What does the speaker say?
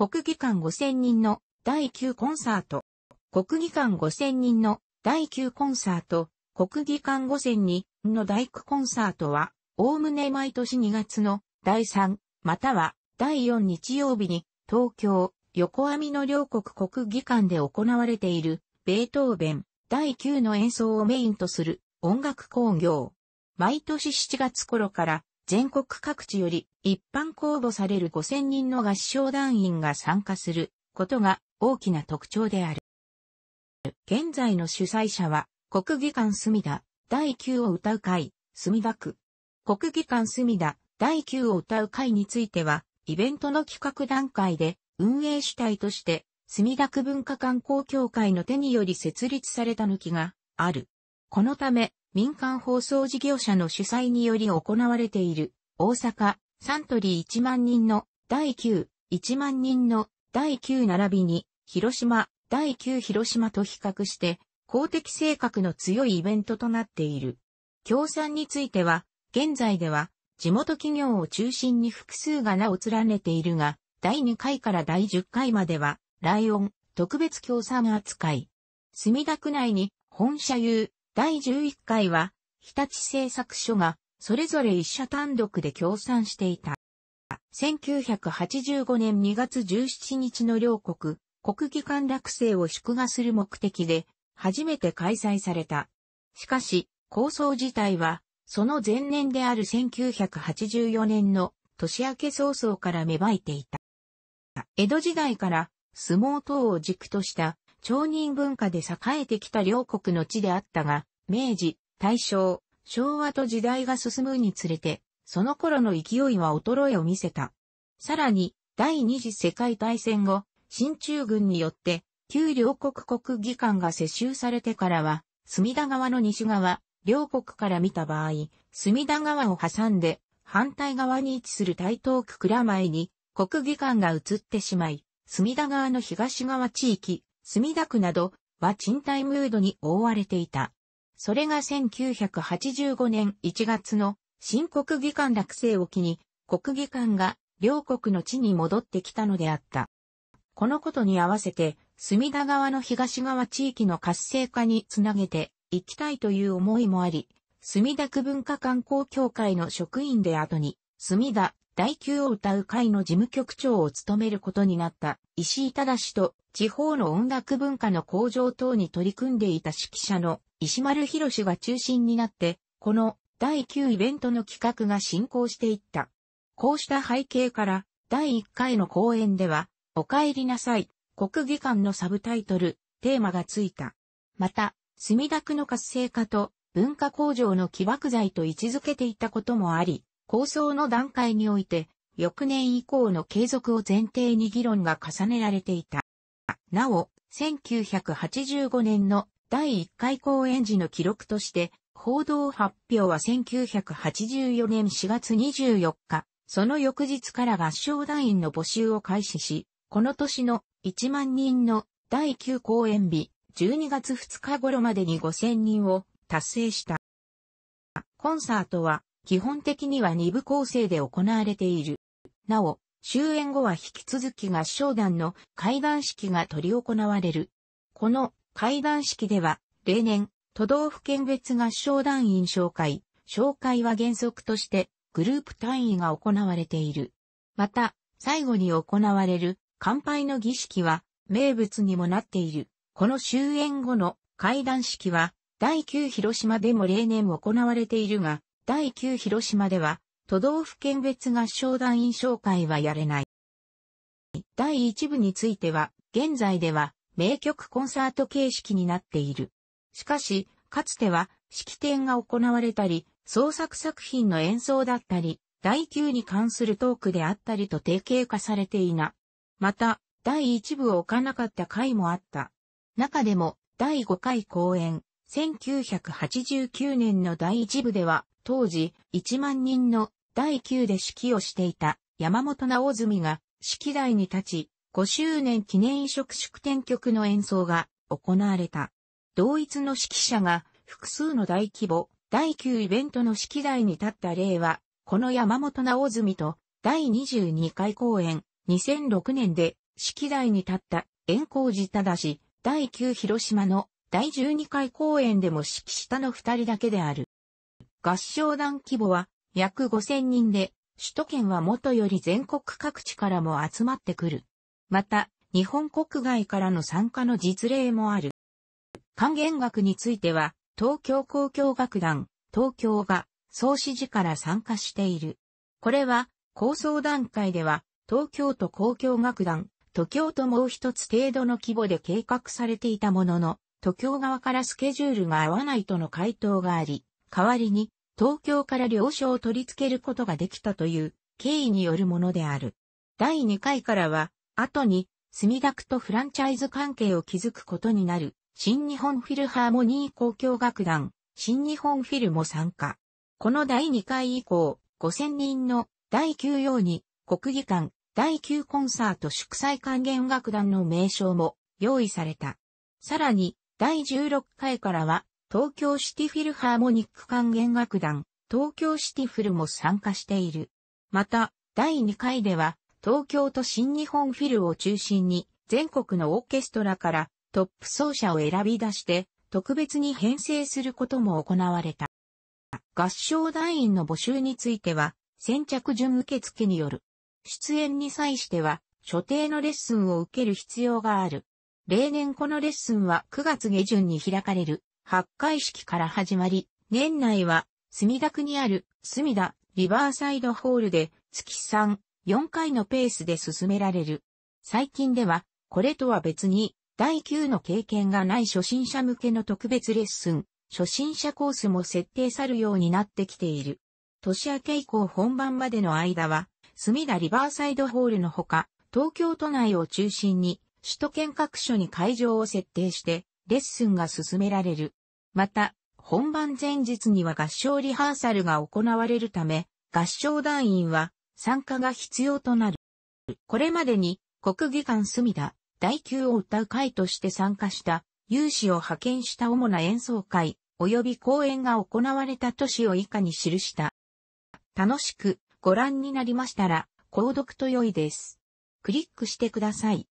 国技館5000人の第9コンサート。国技館5000人の第9コンサート、国技館5000人の第9コンサートは、おおむね毎年2月の第3、または第4日曜日に、東京、横網の両国国技館で行われている、ベートーベン、第9の演奏をメインとする音楽工業。毎年7月頃から全国各地より一般公募される5000人の合唱団員が参加することが大きな特徴である。現在の主催者は国技館隅田第9を歌う会墨田区。国技館隅田第9を歌う会についてはイベントの企画段階で運営主体として墨田区文化観光協会の手により設立された抜きがある。このため、民間放送事業者の主催により行われている、大阪、サントリー1万人の第9、1万人の第9並びに、広島、第9広島と比較して、公的性格の強いイベントとなっている。協賛については、現在では、地元企業を中心に複数が名を連ねているが、第2回から第10回までは、ライオン、特別協賛扱い。墨田区内に、本社有、第11回は、日立製作所が、それぞれ一社単独で協賛していた。1985年2月17日の両国、国技館落成を祝賀する目的で、初めて開催された。しかし、構想自体は、その前年である1984年の年明け早々から芽生えていた。江戸時代から相撲等を軸とした町人文化で栄えてきた両国の地であったが、明治、大正、昭和と時代が進むにつれて、その頃の勢いは衰えを見せた。さらに、第二次世界大戦後、新中軍によって、旧両国国技館が接収されてからは、隅田川の西側、両国から見た場合、隅田川を挟んで、反対側に位置する台東区蔵前に、国技館が移ってしまい、隅田川の東側地域、墨田区などは賃貸ムードに覆われていた。それが1985年1月の新国技館落成を機に国技館が両国の地に戻ってきたのであった。このことに合わせて、隅田川の東側地域の活性化につなげていきたいという思いもあり、墨田区文化観光協会の職員で後に、墨田第9を歌う会の事務局長を務めることになった石井正と地方の音楽文化の向上等に取り組んでいた指揮者の石丸博士が中心になって、この第9イベントの企画が進行していった。こうした背景から、第1回の講演では、お帰りなさい、国技館のサブタイトル、テーマがついた。また、墨田区の活性化と文化向上の起爆剤と位置づけていたこともあり、構想の段階において、翌年以降の継続を前提に議論が重ねられていた。なお、1985年の第1回公演時の記録として、報道発表は1984年4月24日、その翌日から合唱団員の募集を開始し、この年の1万人の第9公演日、12月2日頃までに5000人を達成した。コンサートは基本的には2部構成で行われている。なお、終演後は引き続き合唱団の会談式が執り行われる。この会談式では、例年、都道府県別合唱団員紹介、紹介は原則としてグループ単位が行われている。また、最後に行われる乾杯の儀式は名物にもなっている。この終演後の会談式は第9広島でも例年行われているが、第9広島では、都道府県別合唱団員紹介はやれない。第1部については、現在では、名曲コンサート形式になっている。しかし、かつては、式典が行われたり、創作作品の演奏だったり、第9に関するトークであったりと定型化されていな。また、第1部を置かなかった回もあった。中でも、第5回公演、1989年の第1部では、当時1万人の第9で指揮をしていた山本直澄が指揮台に立ち、5周年記念移植祝典曲の演奏が行われた。同一の指揮者が複数の大規模、第9イベントの指揮台に立った例は、この山本直澄と第22回公演2006年で指揮台に立った円光寺し、第9広島の第12回公演でも指揮したの2人だけである。合唱団規模は約5000人で、首都圏はもとより全国各地からも集まってくる。また、日本国外からの参加の実例もある。還元楽については、東京交響楽団、東京が創始時から参加している。これは、構想段階では、東京都交響楽団、都京ともう一つ程度の規模で計画されていたものの、都京側からスケジュールが合わないとの回答があり、代わりに東京から了承を取り付けることができたという経緯によるものである。第2回からは、後に墨田区とフランチャイズ関係を築くことになる、新日本フィルハーモニー交響楽団、新日本フィルも参加。この第2回以降、5000人の第9曜に、国技館、第9コンサート祝祭還元楽団の名称も用意された。さらに、第16回からは、東京シティフィルハーモニック管弦楽団、東京シティフルも参加している。また、第2回では、東京と新日本フィルを中心に、全国のオーケストラからトップ奏者を選び出して、特別に編成することも行われた。合唱団員の募集については、先着順受付による。出演に際しては、所定のレッスンを受ける必要がある。例年このレッスンは9月下旬に開かれる発会式から始まり、年内は墨田区にある墨田リバーサイドホールで月3、4回のペースで進められる。最近では、これとは別に、第9の経験がない初心者向けの特別レッスン、初心者コースも設定さるようになってきている。年明け以降本番までの間は、墨田リバーサイドホールのほか、東京都内を中心に、首都圏各所に会場を設定して、レッスンが進められる。また、本番前日には合唱リハーサルが行われるため、合唱団員は参加が必要となる。これまでに国技館隅田、第9を歌う会として参加した有志を派遣した主な演奏会、及び公演が行われた都市を以下に記した。楽しくご覧になりましたら、購読と良いです。クリックしてください。